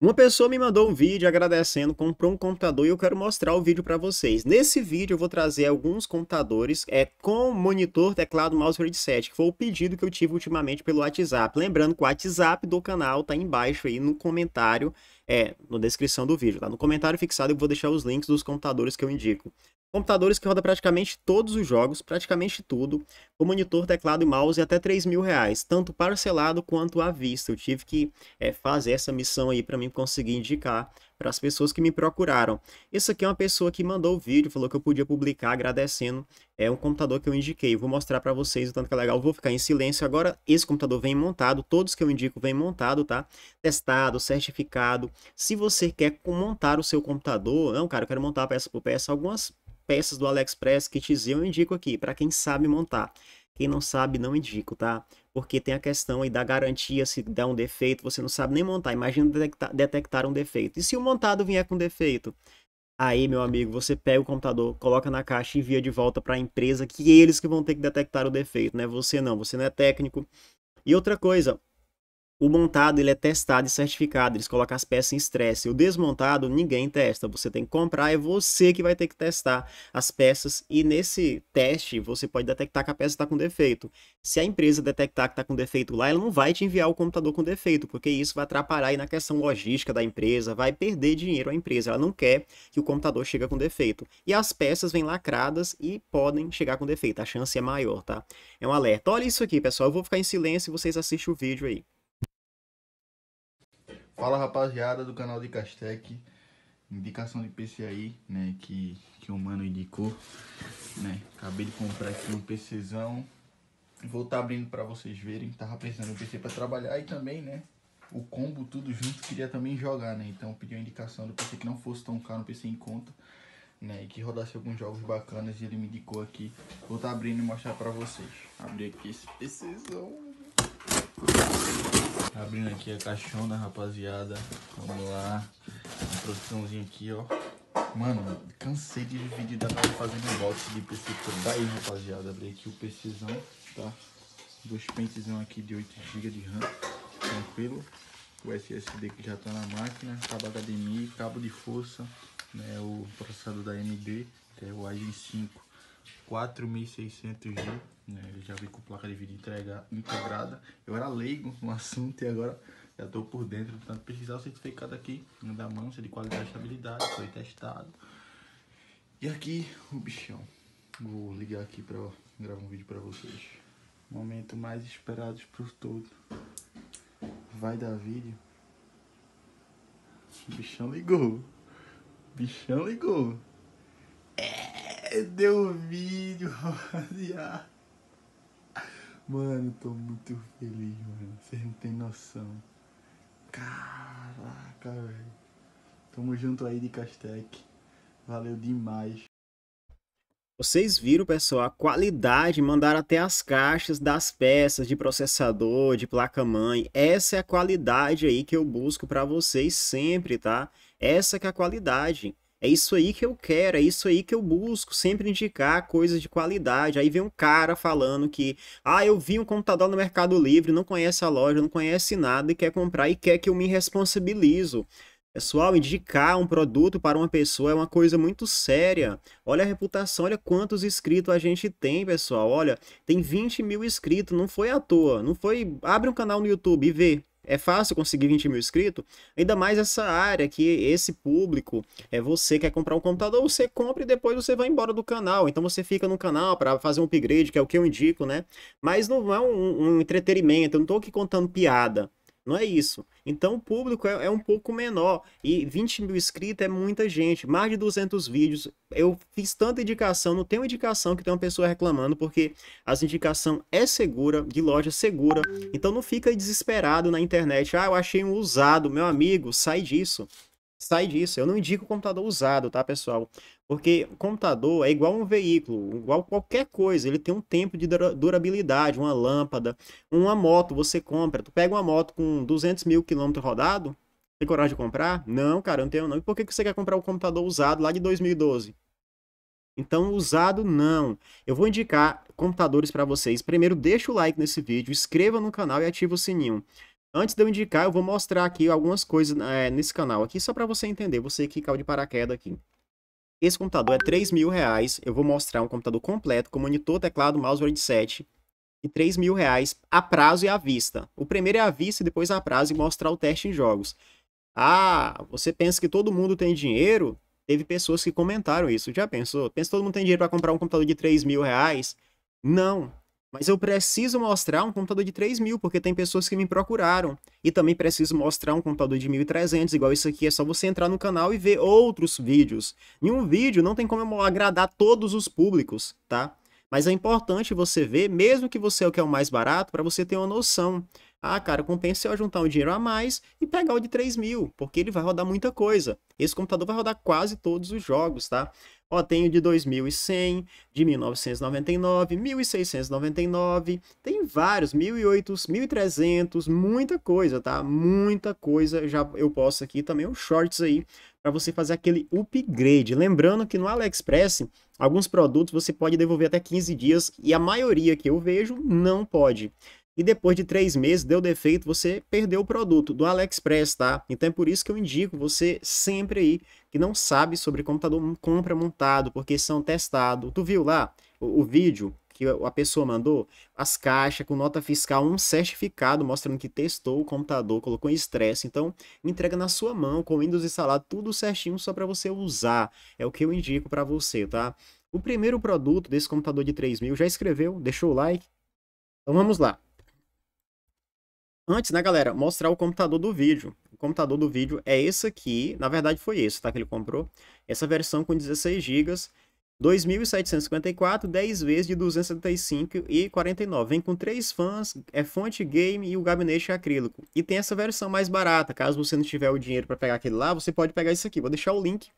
Uma pessoa me mandou um vídeo agradecendo, comprou um computador e eu quero mostrar o vídeo para vocês. Nesse vídeo eu vou trazer alguns computadores é, com monitor, teclado, mouse e headset, que foi o pedido que eu tive ultimamente pelo WhatsApp. Lembrando que o WhatsApp do canal tá embaixo aí no comentário, é, na descrição do vídeo, tá? No comentário fixado eu vou deixar os links dos computadores que eu indico. Computadores que roda praticamente todos os jogos, praticamente tudo, com monitor, teclado e mouse e até 3 mil reais, tanto parcelado quanto à vista. Eu tive que é, fazer essa missão aí para mim conseguir indicar para as pessoas que me procuraram. Isso aqui é uma pessoa que mandou o vídeo, falou que eu podia publicar agradecendo. É um computador que eu indiquei. Vou mostrar para vocês o tanto que é legal. vou ficar em silêncio agora. Esse computador vem montado, todos que eu indico vem montado, tá? Testado, certificado. Se você quer montar o seu computador, não, cara, eu quero montar peça por peça algumas peças do AliExpress, kits eu indico aqui, para quem sabe montar. Quem não sabe, não indico, tá? Porque tem a questão aí da garantia, se dá um defeito, você não sabe nem montar. Imagina detectar, detectar um defeito. E se o montado vier com defeito? Aí, meu amigo, você pega o computador, coloca na caixa e envia de volta para a empresa, que é eles que vão ter que detectar o defeito, né? Você não, você não é técnico. E outra coisa, o montado ele é testado e certificado, eles colocam as peças em estresse. O desmontado ninguém testa, você tem que comprar, é você que vai ter que testar as peças e nesse teste você pode detectar que a peça está com defeito. Se a empresa detectar que está com defeito lá, ela não vai te enviar o computador com defeito, porque isso vai atrapalhar aí na questão logística da empresa, vai perder dinheiro a empresa, ela não quer que o computador chegue com defeito. E as peças vêm lacradas e podem chegar com defeito, a chance é maior, tá? É um alerta. Olha isso aqui, pessoal, eu vou ficar em silêncio e vocês assistem o vídeo aí. Fala rapaziada do canal de Castec, indicação de PC aí, né, que, que o mano indicou, né, acabei de comprar aqui um PCzão, vou estar tá abrindo pra vocês verem, tava precisando de um PC pra trabalhar e também, né, o combo tudo junto, queria também jogar, né, então pedi uma indicação do PC que não fosse tão caro, um PC em conta, né, e que rodasse alguns jogos bacanas e ele me indicou aqui, vou estar tá abrindo e mostrar pra vocês, abri aqui esse PCzão. Tá abrindo aqui a caixona, rapaziada. Vamos lá. A produçãozinha aqui, ó. Mano, cansei de dividir da galera fazendo unboxing de PC Daí, aí, rapaziada. Abri aqui o PCzão, tá? Dois pentezão aqui de 8GB de RAM. Tranquilo. O SSD que já tá na máquina. Cabo HDMI, cabo de força. Né, o processador da AMD, que é o Ryzen 5 4.600 G. Né? Ele já veio com placa de vídeo entrega, integrada. Eu era leigo no assunto e agora já tô por dentro. Tanto precisar o certificado aqui né, da mancha é de qualidade e estabilidade. Foi testado. E aqui o bichão. Vou ligar aqui para gravar um vídeo para vocês. Momento mais esperado por todos. Vai dar vídeo. O bichão ligou. O bichão ligou. Deu vídeo, rapaziada. Mano, tô muito feliz, mano. Vocês não tem noção. Caraca, velho. Tamo junto aí de Castec. Valeu demais. Vocês viram, pessoal, a qualidade, mandaram até as caixas das peças de processador, de placa-mãe. Essa é a qualidade aí que eu busco para vocês sempre, tá? Essa que é a qualidade. É isso aí que eu quero, é isso aí que eu busco, sempre indicar coisas de qualidade. Aí vem um cara falando que, ah, eu vi um computador no Mercado Livre, não conhece a loja, não conhece nada e quer comprar e quer que eu me responsabilizo. Pessoal, indicar um produto para uma pessoa é uma coisa muito séria. Olha a reputação, olha quantos inscritos a gente tem, pessoal. Olha, tem 20 mil inscritos, não foi à toa. Não foi. Abre um canal no YouTube e vê é fácil conseguir 20 mil inscritos, ainda mais essa área que esse público é você que quer comprar um computador, você compra e depois você vai embora do canal. Então você fica no canal para fazer um upgrade, que é o que eu indico, né? Mas não é um, um entretenimento, eu não estou aqui contando piada. Não é isso. Então o público é, é, um pouco menor. E 20 mil inscritos é muita gente. Mais de 200 vídeos. Eu fiz tanta indicação, não tem uma indicação que tem uma pessoa reclamando, porque as indicação é segura, de loja é segura. Então não fica desesperado na internet. Ah, eu achei um usado, meu amigo, sai disso. Sai disso. Eu não indico computador usado, tá, pessoal? Porque computador é igual um veículo, igual qualquer coisa, ele tem um tempo de durabilidade, uma lâmpada, uma moto você compra, tu pega uma moto com 200 mil quilômetros rodado, tem coragem de comprar? Não, cara, não tenho não. E por que você quer comprar um computador usado lá de 2012? Então, usado não. Eu vou indicar computadores para vocês. Primeiro, deixa o like nesse vídeo, inscreva no canal e ativa o sininho. Antes de eu indicar, eu vou mostrar aqui algumas coisas é, nesse canal aqui, só para você entender, você que caiu de paraquedas aqui. Esse computador é 3 mil reais. Eu vou mostrar um computador completo com monitor, teclado, mouse, word 7 e 3 mil reais a prazo e à vista. O primeiro é à vista e depois a prazo e mostrar o teste em jogos. Ah, você pensa que todo mundo tem dinheiro? Teve pessoas que comentaram isso. Já pensou? Pensa que todo mundo tem dinheiro para comprar um computador de 3 mil reais? Não. Mas eu preciso mostrar um computador de 3 mil, porque tem pessoas que me procuraram. E também preciso mostrar um computador de 1.300, igual isso aqui. É só você entrar no canal e ver outros vídeos. Nenhum vídeo não tem como agradar todos os públicos, tá? Mas é importante você ver, mesmo que você é o que é o mais barato, para você ter uma noção. Ah, cara, compensa eu juntar um dinheiro a mais e pegar o de 3 mil, porque ele vai rodar muita coisa. Esse computador vai rodar quase todos os jogos, tá? Ó, tenho de 2100, de 1999, 1699, tem vários, 1800, 1300, muita coisa, tá? Muita coisa. Já eu posto aqui também os shorts aí para você fazer aquele upgrade. Lembrando que no AliExpress, alguns produtos você pode devolver até 15 dias e a maioria que eu vejo não pode e depois de três meses deu defeito, você perdeu o produto do AliExpress, tá? Então é por isso que eu indico você sempre aí que não sabe sobre computador, tá compra montado, porque são testados. Tu viu lá o, o vídeo que a pessoa mandou as caixas com nota fiscal, um certificado mostrando que testou o computador, colocou em estresse. Então, entrega na sua mão, com o Windows instalado, tudo certinho só para você usar. É o que eu indico para você, tá? O primeiro produto desse computador de 3000 já escreveu, deixou o like. Então vamos lá. Antes, né, galera, mostrar o computador do vídeo computador do vídeo é esse aqui. Na verdade, foi esse, tá? Que ele comprou. Essa versão com 16 GB. 2.754, 10 vezes de 275,49. e Vem com três fãs, é fonte game e o gabinete acrílico. E tem essa versão mais barata, caso você não tiver o dinheiro para pegar aquele lá, você pode pegar isso aqui. Vou deixar o link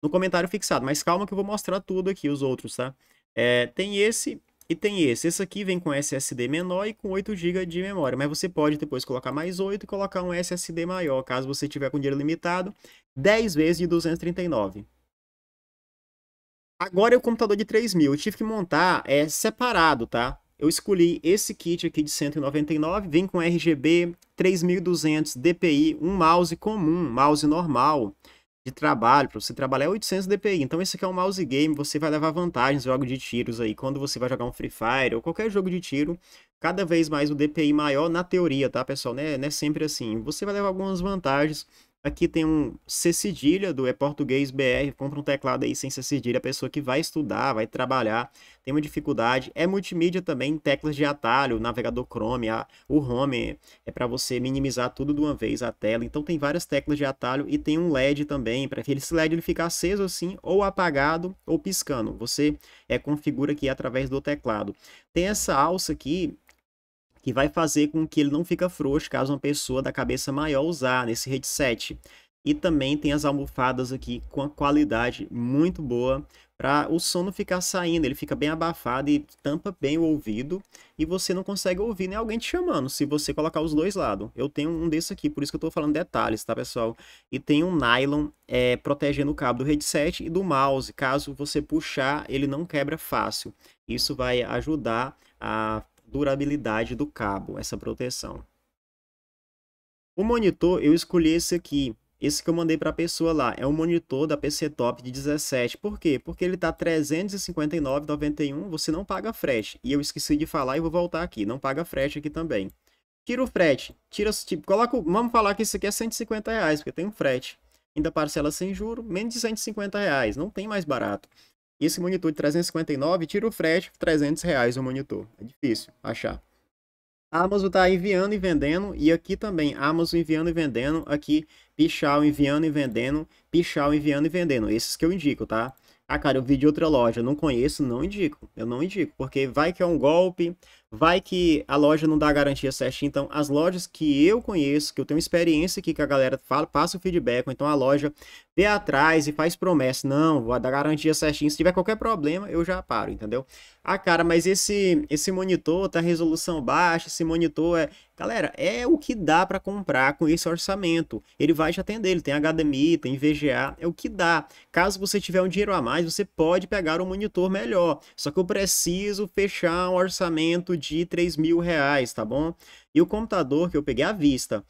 no comentário fixado, mas calma que eu vou mostrar tudo aqui, os outros, tá? É, tem esse e tem esse. Esse aqui vem com SSD menor e com 8 GB de memória. Mas você pode depois colocar mais 8 e colocar um SSD maior, caso você tiver com dinheiro limitado. 10 vezes de 239. Agora é o computador de 3.000. mil. Eu tive que montar é, separado, tá? Eu escolhi esse kit aqui de 199, vem com RGB, 3200 DPI, um mouse comum, mouse normal, de trabalho, para você trabalhar 800 é DPI. Então esse aqui é um mouse game, você vai levar vantagens no jogo de tiros aí. Quando você vai jogar um Free Fire ou qualquer jogo de tiro, cada vez mais o DPI maior na teoria, tá pessoal? né não é sempre assim. Você vai levar algumas vantagens Aqui tem um C cedilha do É Português BR, compra um teclado aí sem C cedilha, a pessoa que vai estudar, vai trabalhar, tem uma dificuldade. É multimídia também, teclas de atalho, navegador Chrome, a, o Home, é para você minimizar tudo de uma vez a tela. Então tem várias teclas de atalho e tem um LED também, para esse LED ele ficar aceso assim, ou apagado, ou piscando. Você é, configura aqui através do teclado. Tem essa alça aqui, que vai fazer com que ele não fica frouxo caso uma pessoa da cabeça maior usar nesse headset. E também tem as almofadas aqui com a qualidade muito boa para o som não ficar saindo, ele fica bem abafado e tampa bem o ouvido e você não consegue ouvir nem alguém te chamando se você colocar os dois lados. Eu tenho um desse aqui, por isso que eu estou falando detalhes, tá pessoal? E tem um nylon é, protegendo o cabo do headset e do mouse, caso você puxar ele não quebra fácil. Isso vai ajudar a durabilidade do cabo, essa proteção. O monitor, eu escolhi esse aqui. Esse que eu mandei para a pessoa lá é um monitor da PC Top de 17. Por quê? Porque ele tá 359,91, você não paga frete. E eu esqueci de falar e vou voltar aqui, não paga frete aqui também. Tira o frete, tira, tipo, coloca, vamos falar que isso aqui é 150 reais, porque tem um frete. Ainda parcela sem juro, menos de 150 reais, não tem mais barato. Esse monitor de 359 tira o frete, 300 reais o monitor. É difícil achar. A Amazon está enviando e vendendo, e aqui também, Amazon enviando e vendendo, aqui Pichal enviando e vendendo, Pichal enviando e vendendo, esses que eu indico, tá? Ah, cara, eu vi de outra loja, não conheço, não indico, eu não indico, porque vai que é um golpe, Vai que a loja não dá a garantia certinha, então as lojas que eu conheço, que eu tenho experiência aqui, que a galera fala, passa o feedback, ou então a loja vê atrás e faz promessa, não, vou dar garantia certinha, se tiver qualquer problema, eu já paro, entendeu? Ah, cara, mas esse esse monitor tá resolução baixa, esse monitor é... Galera, é o que dá para comprar com esse orçamento, ele vai te atender, ele tem HDMI, tem VGA, é o que dá. Caso você tiver um dinheiro a mais, você pode pegar um monitor melhor, só que eu preciso fechar um orçamento de 3 mil reais, tá bom? E o computador que eu peguei à vista.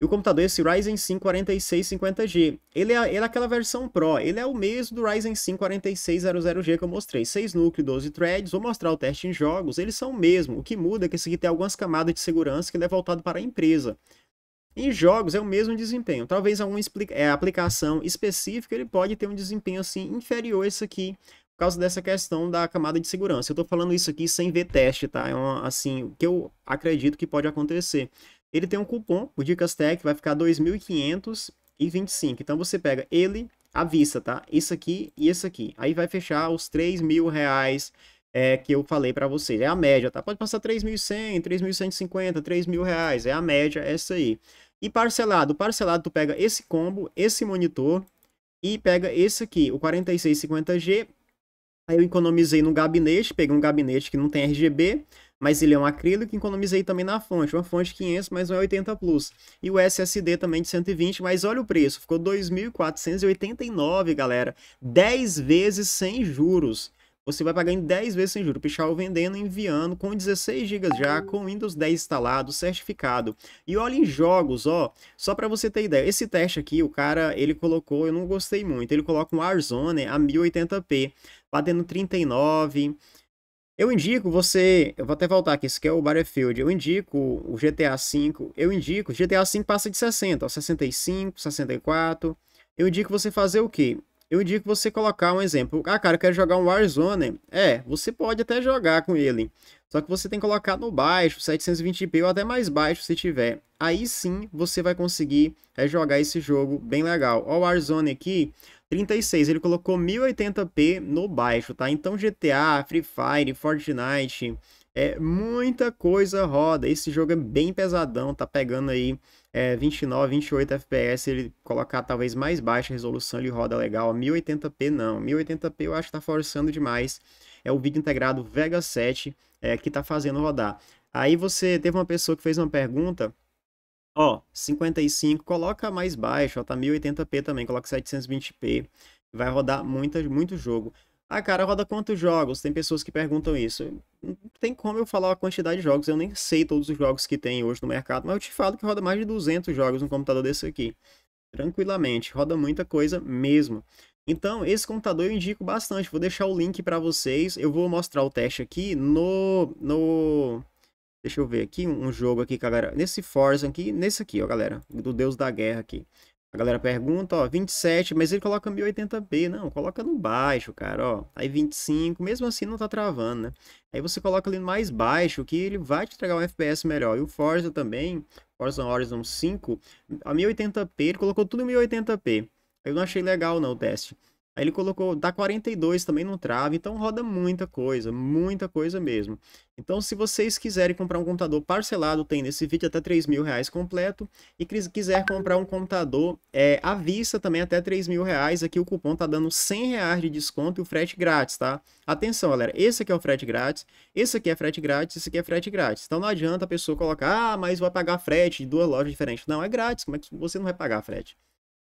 E o computador, esse Ryzen 5 4650G, ele é, ele é aquela versão Pro, ele é o mesmo do Ryzen 5 4600G que eu mostrei. 6 núcleos, 12 threads, vou mostrar o teste em jogos, eles são o mesmo. O que muda é que esse aqui tem algumas camadas de segurança que ele é voltado para a empresa. Em jogos é o mesmo desempenho. Talvez alguma é, aplicação específica ele pode ter um desempenho assim inferior a esse aqui, por causa dessa questão da camada de segurança. Eu estou falando isso aqui sem ver teste, tá? É uma, assim, o que eu acredito que pode acontecer. Ele tem um cupom, o Dicas Tech vai ficar 2.525. Então você pega ele à vista, tá? Isso aqui e esse aqui. Aí vai fechar os 3 mil reais é, que eu falei para vocês. É a média, tá? Pode passar 3.100, 3.150, 3 mil reais. É a média é essa aí. E parcelado, parcelado tu pega esse combo, esse monitor e pega esse aqui, o 4650G Aí eu economizei no gabinete, peguei um gabinete que não tem RGB, mas ele é um acrílico, economizei também na fonte, uma fonte 500, mas não é 80 plus. E o SSD também de 120, mas olha o preço, ficou 2.489, galera, 10 vezes sem juros você vai pagar em 10 vezes sem juro. Pichal vendendo, enviando com 16 GB já, com Windows 10 instalado, certificado. E olha em jogos, ó, só para você ter ideia. Esse teste aqui, o cara, ele colocou, eu não gostei muito, ele coloca um Warzone a 1080p, batendo 39... Eu indico você, eu vou até voltar aqui, Esse aqui é o Battlefield, eu indico o GTA V, eu indico, GTA V passa de 60, ó, 65, 64, eu indico você fazer o quê? eu indico você colocar um exemplo. Ah, cara, eu quero jogar um Warzone. É, você pode até jogar com ele. Só que você tem que colocar no baixo, 720p ou até mais baixo se tiver. Aí sim você vai conseguir é, jogar esse jogo bem legal. Ó, o Warzone aqui, 36, ele colocou 1080p no baixo, tá? Então GTA, Free Fire, Fortnite, é muita coisa roda. Esse jogo é bem pesadão, tá pegando aí é, 29, 28 FPS, ele colocar talvez mais baixa resolução, ele roda legal. 1080p não, 1080p eu acho que tá forçando demais. É o vídeo integrado Vega 7 é, que tá fazendo rodar. Aí você teve uma pessoa que fez uma pergunta, ó, 55, coloca mais baixo, ó, tá 1080p também, coloca 720p, vai rodar muita, muito jogo. Ah, cara, roda quantos jogos? Tem pessoas que perguntam isso. Não hum, tem como eu falar a quantidade de jogos, eu nem sei todos os jogos que tem hoje no mercado, mas eu te falo que roda mais de 200 jogos num computador desse aqui. Tranquilamente, roda muita coisa mesmo. Então, esse computador eu indico bastante, vou deixar o link para vocês, eu vou mostrar o teste aqui no... no... Deixa eu ver aqui, um jogo aqui, galera, nesse Forza aqui, nesse aqui, ó, galera, do Deus da Guerra aqui. A galera pergunta, ó, 27, mas ele coloca 1080p. Não, coloca no baixo, cara, ó. Aí 25, mesmo assim não tá travando, né? Aí você coloca ali no mais baixo, que ele vai te entregar um FPS melhor. E o Forza também, Forza Horizon 5, a 1080p, ele colocou tudo em 1080p. Eu não achei legal, não, o teste. Aí ele colocou, dá 42 também não trava, então roda muita coisa, muita coisa mesmo. Então se vocês quiserem comprar um computador parcelado, tem nesse vídeo até 3 mil reais completo. E quiser comprar um computador é, à vista também até 3 mil reais, aqui o cupom tá dando 100 reais de desconto e o frete grátis, tá? Atenção galera, esse aqui é o frete grátis, esse aqui é frete grátis, esse aqui é frete grátis. Então não adianta a pessoa colocar, ah, mas vai pagar frete de duas lojas diferentes. Não, é grátis, como é que você não vai pagar frete?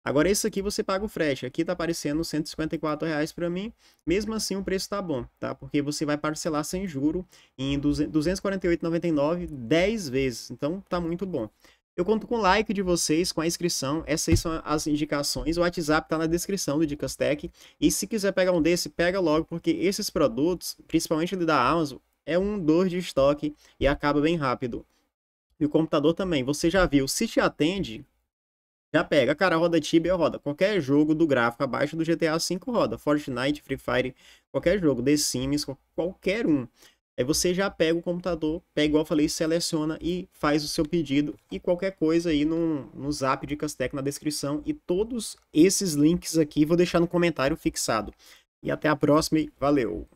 Agora, esse aqui você paga o frete. Aqui tá aparecendo R$ 154,00 para mim. Mesmo assim, o preço tá bom, tá? Porque você vai parcelar sem juro em R$ 248,99 10 vezes. Então, tá muito bom. Eu conto com o like de vocês, com a inscrição. Essas são as indicações. O WhatsApp tá na descrição do Dicas Tech. E se quiser pegar um desse, pega logo, porque esses produtos, principalmente ele da Amazon, é um dor de estoque e acaba bem rápido. E o computador também. Você já viu, se te atende, já pega, cara, roda Tibia, roda. Qualquer jogo do gráfico abaixo do GTA V roda. Fortnite, Free Fire, qualquer jogo. The Sims, qualquer um. Aí você já pega o computador, pega igual eu falei, seleciona e faz o seu pedido. E qualquer coisa aí no, no zap de tech na descrição. E todos esses links aqui vou deixar no comentário fixado. E até a próxima e valeu!